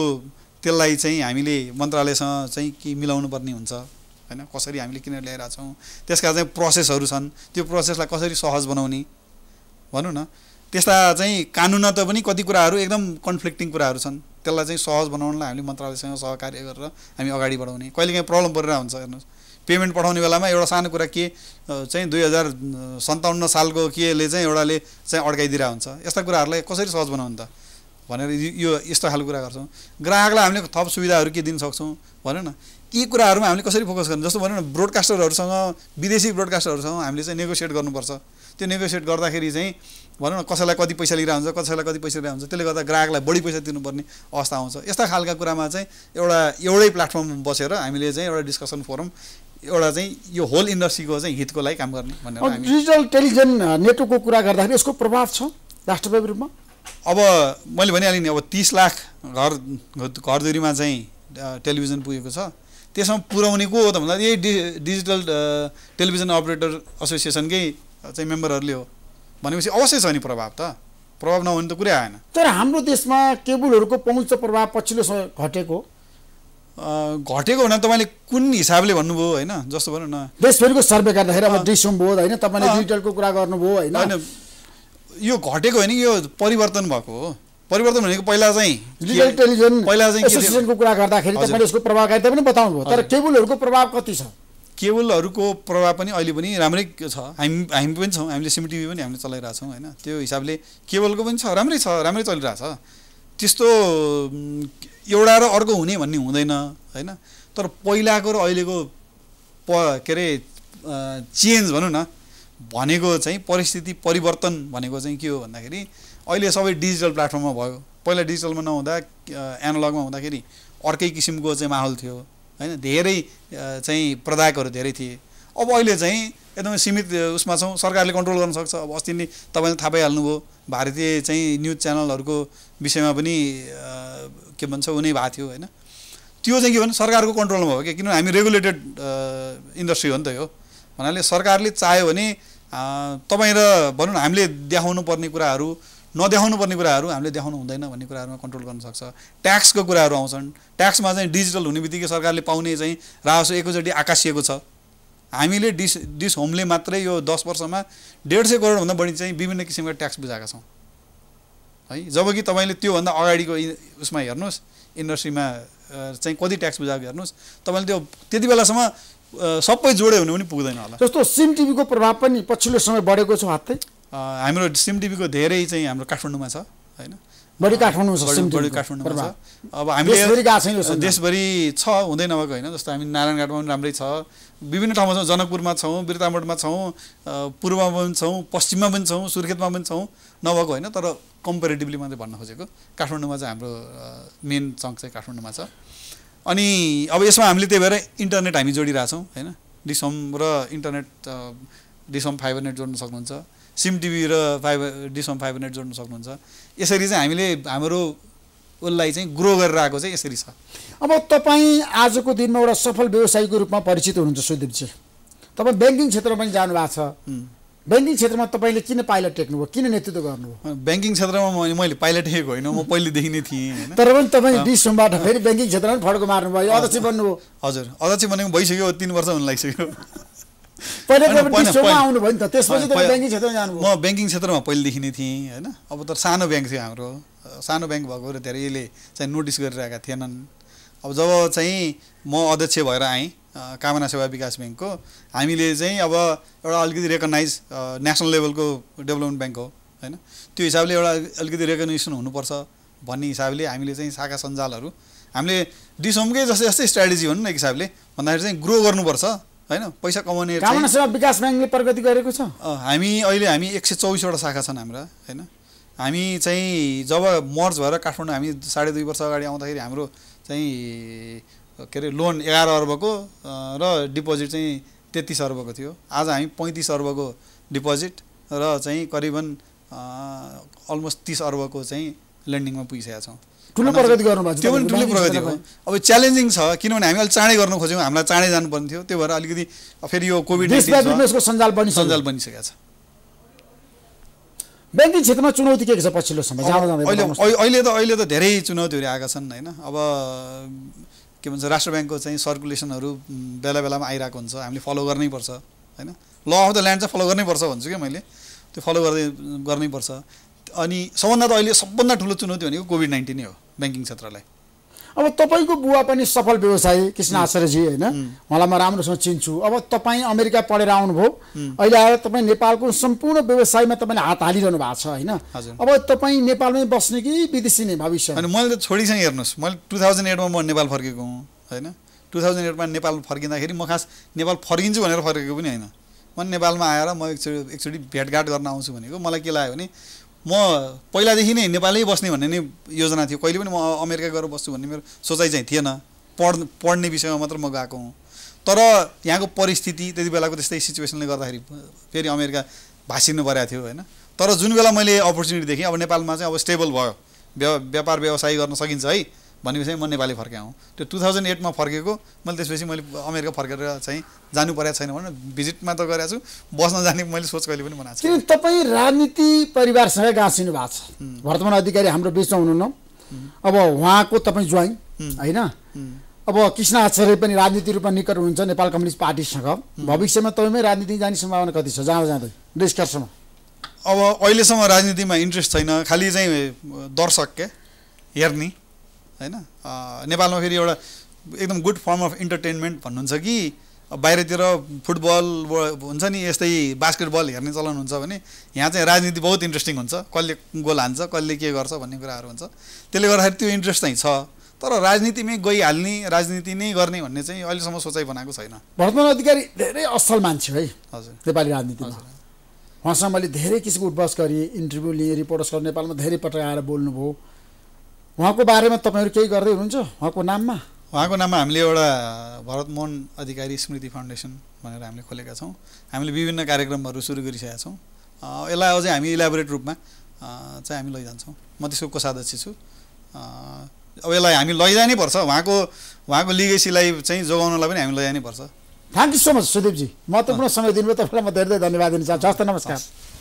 त्यसलाई चाहिँ हामीले मन्त्रालयसँग चाहिँ के मिलाउनु पर्ने हुन्छ होइन कसरी हामीले किनेर ल्याइरहेको छौँ त्यसका चाहिँ प्रोसेसहरू छन् त्यो प्रोसेसलाई कसरी सहज बनाउने भनौँ न त्यस्ता चाहिँ कानुन त पनि कति कुराहरू एकदम कन्फ्लिक्टिङ कुराहरू छन् त्यसलाई चाहिँ सहज बनाउनलाई हामीले मन्त्रालयसँग सहकार्य गरेर हामी अगाडि बढाउने कहिले काहीँ प्रब्लम परिरहेको हुन्छ हेर्नुहोस् पेमेन्ट पठाउने बेलामा एउटा सानो कुरा के चाहिँ दुई हजार सन्ताउन्न सालको केले चाहिँ एउटाले चाहिँ अड्काइदिरहेको हुन्छ यस्ता कुराहरूलाई कसरी सहज बनाउनु त भनेर यो यस्तो खालको कुरा गर्छौँ ग्राहकलाई हामीले थप सुविधाहरू के दिन सक्छौँ भनौँ न यी कुराहरूमा हामीले कसरी फोकस गर्नु जस्तो भनौँ न ब्रोडकास्टरहरूसँग विदेशी ब्रोडकास्टरहरूसँग हामीले चाहिँ नेगोसिएट गर्नुपर्छ त्यो नेगोसिएट गर्दाखेरि चाहिँ भनौँ न कसैलाई कति पैसा लिएर हुन्छ कसैलाई कति पैसा लिएर हुन्छ त्यसले गर्दा ग्राहकलाई बढी पैसा दिनुपर्ने अवस्था आउँछ यस्ता खालका कुरामा चाहिँ एउटा एउटै प्लेटफर्ममा बसेर हामीले चाहिँ एउटा डिस्कसन फोरम एउटा चाहिँ यो होल इन्डस्ट्रीको चाहिँ हितको लागि काम गर्ने भनेर डिजिटल टेलिभिजन नेटवर्कको कुरा गर्दाखेरि यसको प्रभाव छ राष्ट्रव्यापी रूपमा अब मैले भनिहालेँ नि अब तिस लाख घर घरधुरीमा चाहिँ टेलिभिजन पुगेको छ त्यसमा पुर्याउने को हो त भन्दा यही डि डिजिटल टेलिभिजन अपरेटर एसोसिएसनकै चाहिँ मेम्बरहरूले हो भनेपछि अवश्य छ नि प्रभाव त प्रभाव नहुने त कुरै आएन तर हाम्रो देशमा केबुलहरूको पहुँच प्रभाव पछिल्लो समय घटेको घटेको भने तपाईँले कुन हिसाबले भन्नुभयो होइन जस्तो भनौँ न देशभरिको सर्वे गर्दाखेरि अब दृश्यम भयो होइन तपाईँले डिजिटलको कुरा गर्नुभयो होइन यो घटेको होइन यो परिवर्तन भएको हो परिवर्तन भनेको पहिला चाहिँ टेलिभिजन पहिला चाहिँ कुरा गर्दाखेरि तपाईँले यसको प्रभावकारिता पनि बताउनुभयो तर केबुलहरूको प्रभाव कति छ केबलहरूको प्रभाव पनि अहिले पनि राम्रै छ हामी हामी पनि छौँ हामीले सिम टिभी पनि हामीले चलाइरहेछौँ होइन त्यो हिसाबले केबलको पनि छ राम्रै छ राम्रै चलिरहेछ त्यस्तो एउटा र अर्को हुने भन्ने हुँदैन होइन तर पहिलाको र अहिलेको प के अरे चेन्ज भनौँ न भनेको चाहिँ परिस्थिति परिवर्तन भनेको चाहिँ के हो भन्दाखेरि अहिले सबै डिजिटल प्लेटफर्ममा भयो पहिला डिजिटलमा नहुँदा एनालगमा हुँदाखेरि अर्कै किसिमको चाहिँ माहौल थियो होइन धेरै चाहिँ प्रदायकहरू धेरै थिए अब अहिले चाहिँ एकदमै सीमित उसमा छौँ सरकारले कन्ट्रोल गर्न सक्छ अब अस्ति नै तपाईँले थाहा पाइहाल्नुभयो भारतीय चाहिँ न्युज च्यानलहरूको विषयमा पनि के भन्छ उनी भएको थियो होइन त्यो चाहिँ के भन्नु सरकारको कन्ट्रोलमा भयो क्या किनभने हामी रेगुलेटेड इन्डस्ट्री हो नि त यो भन्नाले सरकारले चाह्यो भने तपाईँ र भनौँ न हामीले देखाउनु पर्ने कुराहरू नदेखाउनु पर्ने कुराहरू हामीले देखाउनु हुँदैन भन्ने कुराहरूमा कन्ट्रोल गर्न सक्छ ट्याक्सको कुराहरू आउँछन् ट्याक्समा चाहिँ डिजिटल हुने बित्तिकै सरकारले पाउने चाहिँ राजस्व एकैचोटि आकाशिएको छ हामीले डिस डिस होमले मात्रै यो दस वर्षमा डेढ सय करोडभन्दा बढी चाहिँ विभिन्न किसिमका ट्याक्स बुझाएका छौँ है जब जबकि तपाईँले त्योभन्दा अगाडिको उसमा हेर्नुहोस् इन्डस्ट्रीमा चाहिँ कति ट्याक्स बुझाएको हेर्नुहोस् तपाईँले त्यो त्यति बेलासम्म सबै जोड्यो भने पनि पुग्दैन होला जस्तो सिम टिभीको प्रभाव पनि पछिल्लो समय बढेको छ हातै हाम्रो सिमडिपीको धेरै चाहिँ हाम्रो काठमाडौँमा छ होइन बढी काठमाडौँ काठमाडौँमा छ अब हामी देशभरि छ हुँदै नभएको होइन जस्तो हामी नारायणघाटमा पनि राम्रै छ विभिन्न ठाउँमा छौँ जनकपुरमा छौँ बिरतामोडमा छौँ पूर्वमा पनि छौँ पश्चिममा पनि छौँ सुर्खेतमा पनि छौँ नभएको होइन तर कम्पेरिटिभली मात्रै भन्न खोजेको काठमाडौँमा चाहिँ हाम्रो मेन चङ्क चाहिँ काठमाडौँमा छ अनि अब यसमा हामीले त्यही भएर इन्टरनेट हामी जोडिरहेछौँ होइन डिसम र इन्टरनेट डिसम फाइबर नेट जोड्न सक्नुहुन्छ सिम टिभी र फाइभ डिसम फाइभ हन्ड्रेड जोड्नु सक्नुहुन्छ यसरी चाहिँ हामीले हाम्रो उसलाई चाहिँ ग्रो गरेर आएको चाहिँ यसरी छ अब तपाईँ आजको दिनमा एउटा सफल व्यवसायीको रूपमा परिचित हुनुहुन्छ सुदीपजी तपाईँ ब्याङ्किङ क्षेत्रमा पनि जानुभएको छ ब्याङ्किङ क्षेत्रमा तपाईँले किन पाइलट टेक्नुभयो किन नेतृत्व गर्नुभयो ब्याङ्किङ क्षेत्रमा मैले पाइलट टेकेको होइन म पहिलेदेखि नै थिएँ तर पनि तपाईँ बिस सोमबाट फेरि ब्याङ्किङ क्षेत्रमा पनि फड्को मार्नुभयो अध्यक्ष बन्नुभयो हजुर अध्यक्ष बनेको भइसक्यो तिन वर्ष हुन लागिसक्यो म ब्याङ्किङ क्षेत्रमा पहिलेदेखि नै थिएँ होइन अब त सानो ब्याङ्क थियो हाम्रो सानो ब्याङ्क भएको र धेरैले चाहिँ नोटिस गरिरहेका थिएनन् अब जब चाहिँ म अध्यक्ष भएर आएँ कामना सेवा विकास ब्याङ्कको हामीले चाहिँ अब एउटा अलिकति रेकगनाइज नेसनल लेभलको डेभलपमेन्ट ब्याङ्क हो होइन त्यो हिसाबले एउटा अलिकति रेकग्नेसन हुनुपर्छ भन्ने हिसाबले हामीले चाहिँ शाखा सञ्जालहरू हामीले डिसोमकै जस्तै जस्तै स्ट्राटेजी भनौँ न एक हिसाबले भन्दाखेरि चाहिँ ग्रो गर्नुपर्छ होइन पैसा कमाउने सेवा विकास ब्याङ्कले प्रगति गरेको छ हामी अहिले हामी एक सय चौबिसवटा शाखा छन् हाम्रा होइन हामी चाहिँ जब मर्ज भएर काठमाडौँ हामी साढे दुई वर्ष अगाडि आउँदाखेरि हाम्रो चाहिँ के अरे लोन एघार अर्बको र डिपोजिट चाहिँ तेत्तिस अर्बको थियो आज हामी पैँतिस अर्बको डिपोजिट र चाहिँ करिबन अलमोस्ट तिस अर्बको चाहिँ लेन्डिङमा पुगिसकेका छौँ ठुलो प्रगति गर्नुभएको त्यो पनि ठुलो प्रगति हो अब च्यालेन्जिङ छ किनभने हामी अलिक चाँडै गर्न खोज्यौँ हामीलाई चाँडै जानुपर्ने थियो त्यो भएर अलिकति फेरि यो कोभिड सञ्जाल पनि सञ्जाल बनिसकेको छ ब्याङ्किङ क्षेत्रमा चुनौती के छ पछिल्लो समय अहिले अहिले त अहिले त धेरै चुनौतीहरू आएका छन् होइन अब के भन्छ राष्ट्र ब्याङ्कको चाहिँ सर्कुलेसनहरू बेला बेलामा आइरहेको हुन्छ हामीले फलो गर्नैपर्छ होइन ल अफ द ल्यान्ड चाहिँ फलो गर्नै पर्छ भन्छु क्या मैले त्यो फलो गर्दै पर्छ अनि सबभन्दा त अहिले सबभन्दा ठुलो चुनौती भनेको कोभिड नै हो ब्याङ्किङ क्षेत्रलाई अब तपाईँको बुवा पनि सफल व्यवसायी कृष्ण आचार्यजी होइन उहाँलाई म राम्रोसँग चिन्छु अब तपाईँ अमेरिका पढेर आउनुभयो अहिले आएर तपाईँ नेपालको सम्पूर्ण व्यवसायमा तपाईँले हात हालिरहनु भएको छ होइन अब तपाईँ नेपालमै बस्ने कि विदेशी नै भविष्य अनि मैले त छोडिसँग हेर्नुहोस् मैले टु थाउजन्ड एटमा म नेपाल फर्केको हुँ होइन टु थाउजन्ड एटमा नेपाल फर्किँदाखेरि म खास नेपाल फर्किन्छु भनेर फर्केको पनि होइन म नेपालमा आएर म एकचोटि एकचोटि भेटघाट गर्न आउँछु भनेको मलाई के लाग्यो भने म पहिलादेखि नै नेपालै बस्ने भन्ने नै योजना थियो कहिले पनि म अमेरिका गएर बस्छु भन्ने मेरो सोचाइ चाहिँ थिएन पढ् पढ्ने विषयमा मात्र म गएको हुँ तर यहाँको परिस्थिति त्यति बेलाको त्यस्तै सिचुएसनले गर्दाखेरि फेरि अमेरिका भासिनु परेको थियो होइन तर जुन बेला मैले अपर्च्युनिटी देखेँ अब नेपालमा चाहिँ अब स्टेबल भयो व्यापार व्यवसाय गर्न सकिन्छ है भनेपछि म नेपाली हुँ त्यो टु थाउजन्ड एटमा फर्केको मैले त्यसपछि मैले अमेरिका फर्केर चाहिँ जानु परेको छैन भनेर भिजिटमा त गरेको छु बस्न जाने मैले सोच कहिले पनि बनाएको छु तपाईँ राजनीति परिवारसँग गाँसिनु भएको छ वर्तमान अधिकारी हाम्रो बिचमा हुनुहुन्न अब उहाँको तपाईँ ज्वाइन होइन अब कृष्ण आचार्य पनि राजनीति रूपमा निकट हुनुहुन्छ नेपाल कम्युनिस्ट पार्टीसँग भविष्यमा तपाईँमै राजनीति जाने सम्भावना कति छ जाँदा जाँदै निष्कर्षमा अब अहिलेसम्म राजनीतिमा इन्ट्रेस्ट छैन खालि चाहिँ दर्शक के हेर्ने होइन नेपालमा फेरि एउटा एकदम गुड फर्म अफ इन्टरटेनमेन्ट भन्नुहुन्छ कि बाहिरतिर फुटबल हुन्छ नि यस्तै बास्केटबल हेर्ने चलन हुन्छ भने यहाँ चाहिँ राजनीति बहुत इन्ट्रेस्टिङ हुन्छ कसले गोल हान्छ कसले के गर्छ भन्ने कुराहरू हुन्छ त्यसले गर्दाखेरि त्यो इन्ट्रेस्ट चाहिँ छ तर राजनीतिमै गइहाल्ने राजनीति नै गर्ने भन्ने चाहिँ अहिलेसम्म सोचाइ बनाएको छैन वर्तमान अधिकारी धेरै असल मान्छे है हजुर नेपाली राजनीतिमा उहाँसँग मैले धेरै किसिमको उद्वास गरेँ इन्टरभ्यू लिएँ रिपोर्टर्स गरेँ नेपालमा धेरै पटक आएर बोल्नुभयो उहाँको बारेमा तपाईँहरू केही गर्दै हुनुहुन्छ उहाँको नाममा उहाँको नाममा हामीले एउटा भरत मोहन अधिकारी स्मृति फाउन्डेसन भनेर हामीले खोलेका छौँ हामीले विभिन्न कार्यक्रमहरू सुरु गरिसकेका छौँ यसलाई अझै हामी इलाबोरेट रूपमा चाहिँ हामी लैजान्छौँ म त्यसको कोषाध्यक्ष छु अब यसलाई हामी लैजानै पर्छ उहाँको उहाँको लिगेसीलाई चाहिँ जोगाउनलाई पनि हामी लैजानै पर्छ थ्याङ्क यू सो मच सुदीपजी महत्त्वपूर्ण समय दिनुभयो तपाईँलाई म धेरै धेरै धन्यवाद दिन चाहन्छु हस्त नमस्कार